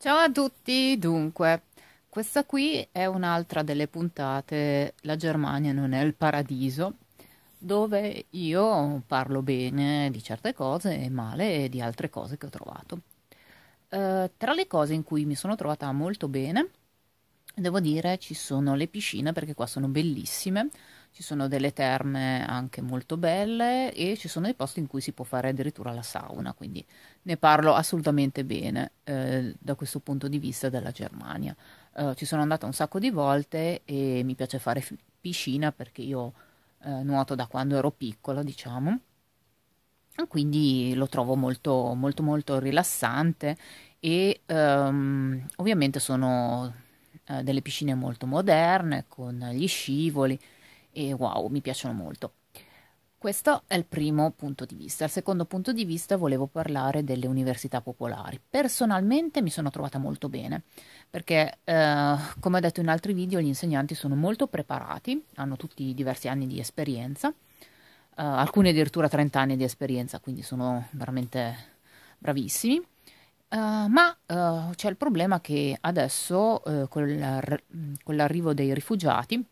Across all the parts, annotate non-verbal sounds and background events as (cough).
Ciao a tutti, dunque, questa qui è un'altra delle puntate La Germania non è il paradiso, dove io parlo bene di certe cose e male di altre cose che ho trovato. Eh, tra le cose in cui mi sono trovata molto bene, devo dire ci sono le piscine perché qua sono bellissime, ci sono delle terme anche molto belle e ci sono dei posti in cui si può fare addirittura la sauna, quindi ne parlo assolutamente bene eh, da questo punto di vista della Germania. Eh, ci sono andata un sacco di volte e mi piace fare f- piscina perché io eh, nuoto da quando ero piccola, diciamo. Quindi lo trovo molto molto molto rilassante e um, ovviamente sono eh, delle piscine molto moderne con gli scivoli, e wow, mi piacciono molto. Questo è il primo punto di vista. Il secondo punto di vista volevo parlare delle università popolari. Personalmente mi sono trovata molto bene perché, eh, come ho detto in altri video, gli insegnanti sono molto preparati, hanno tutti diversi anni di esperienza, eh, alcuni addirittura 30 anni di esperienza, quindi sono veramente bravissimi. Eh, ma eh, c'è il problema che adesso, eh, mm, con l'arrivo dei rifugiati,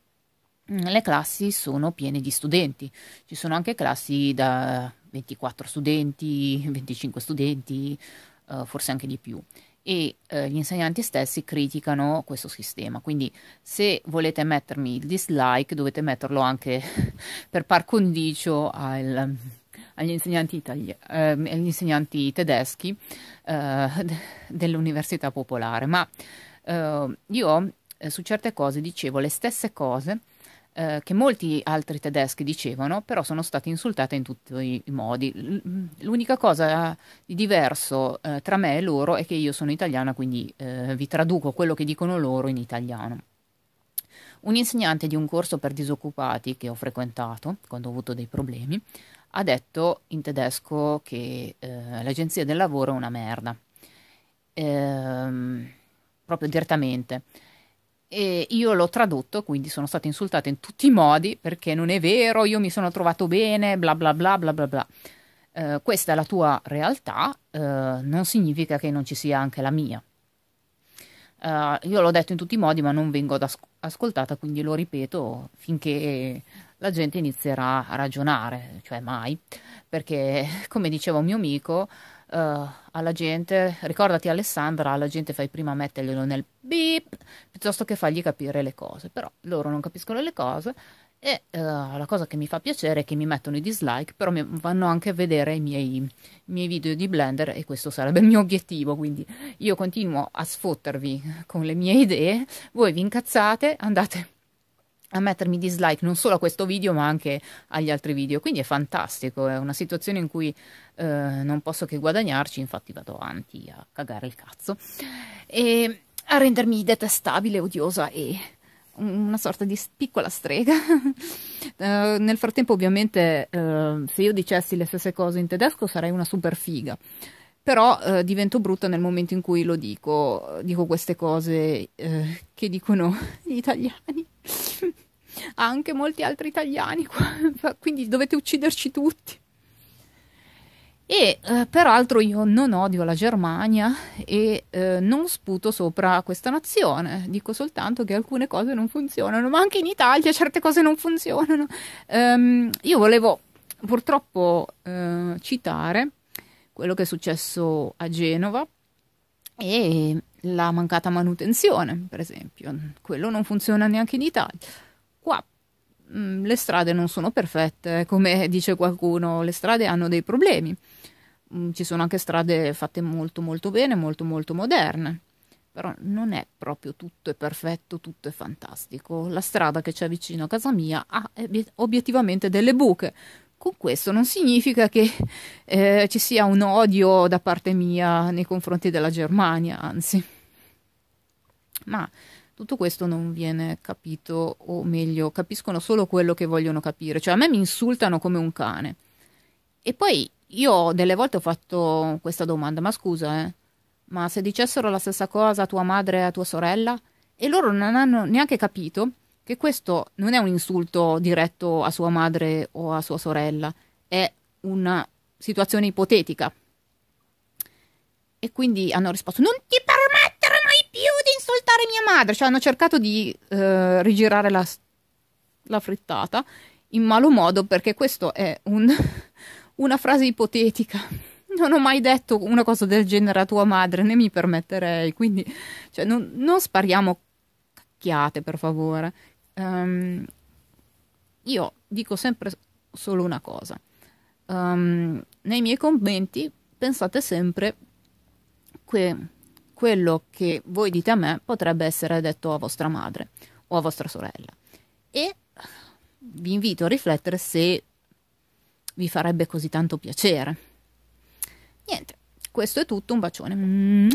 Mm, le classi sono piene di studenti, ci sono anche classi da 24 studenti, 25 (laughs) studenti, eh, forse anche di più. E eh, gli insegnanti stessi criticano questo sistema. Quindi, se volete mettermi il dislike, dovete metterlo anche (laughs) per par condicio al, agli, insegnanti eh, agli insegnanti, tedeschi eh, dell'Università Popolare. Ma eh, io eh, su certe cose dicevo le stesse cose eh, che molti altri tedeschi dicevano, però sono state insultate in tutti i modi. L'unica cosa di diverso eh, tra me e loro è che io sono italiana, quindi eh, vi traduco quello che dicono loro in italiano. Un insegnante di un corso per disoccupati che ho frequentato quando ho avuto dei problemi ha detto in tedesco che eh, l'agenzia del lavoro è una merda. Ehm, proprio direttamente e io l'ho tradotto, quindi sono stata insultata in tutti i modi perché non è vero, io mi sono trovato bene, bla bla bla bla bla bla. Eh, questa è la tua realtà, eh, non significa che non ci sia anche la mia. Eh, io l'ho detto in tutti i modi, ma non vengo as- ascoltata, quindi lo ripeto finché la gente inizierà a ragionare, cioè mai, perché (laughs) come diceva un mio amico, Uh, alla gente, ricordati Alessandra, alla gente fai prima metterglielo nel beep piuttosto che fargli capire le cose, però loro non capiscono le cose e uh, la cosa che mi fa piacere è che mi mettono i dislike, però mi vanno anche a vedere i miei, i miei video di Blender e questo sarebbe il mio obiettivo, quindi io continuo a sfottervi con le mie idee, voi vi incazzate, andate a mettermi dislike non solo a questo video ma anche agli altri video quindi è fantastico è una situazione in cui eh, non posso che guadagnarci infatti vado avanti a cagare il cazzo e a rendermi detestabile odiosa e una sorta di piccola strega uh, (laughs) nel frattempo ovviamente uh, se io dicessi le stesse cose in tedesco sarei una super figa però eh, divento brutta nel momento in cui lo dico, dico queste cose eh, che dicono (laughs) gli italiani. (laughs) Anche molti altri italiani, (laughs) quindi dovete ucciderci tutti. E eh, peraltro io non odio la Germania e eh, non sputo sopra questa nazione, dico soltanto che alcune cose non funzionano, ma anche in Italia certe cose non funzionano. Um, io volevo purtroppo eh, citare quello che è successo a Genova e la mancata manutenzione, per esempio. Quello non funziona neanche in Italia. Qua mh, mm, le strade non sono perfette, eh, come dice qualcuno, le strade hanno dei problemi. Mh, mm, ci sono anche strade fatte molto molto bene, molto molto moderne. Però non è proprio tutto è perfetto, tutto è fantastico. La strada che c'è vicino a casa mia ha eh, obiettivamente delle buche con questo non significa che eh, ci sia un odio da parte mia nei confronti della Germania, anzi. Ma tutto questo non viene capito, o meglio, capiscono solo quello che vogliono capire. Cioè a me mi insultano come un cane. E poi io delle volte ho fatto questa domanda, ma scusa, eh, ma se dicessero la stessa cosa a tua madre e a tua sorella, e loro non hanno neanche capito, che questo non è un insulto diretto a sua madre o a sua sorella, è una situazione ipotetica. E quindi hanno risposto: Non ti permettere mai più di insultare mia madre! Cioè, hanno cercato di eh, rigirare la, la, frittata in malo modo perché questa è un, (laughs) una frase ipotetica. Non ho mai detto una cosa del genere a tua madre, né mi permetterei. Quindi, cioè, non, non spariamo cacchiate, per favore. Um, io dico sempre solo una cosa. Um, nei miei commenti pensate sempre che quello che voi dite a me potrebbe essere detto a vostra madre o a vostra sorella. E vi invito a riflettere se vi farebbe così tanto piacere. Niente, questo è tutto, un bacione. Mm.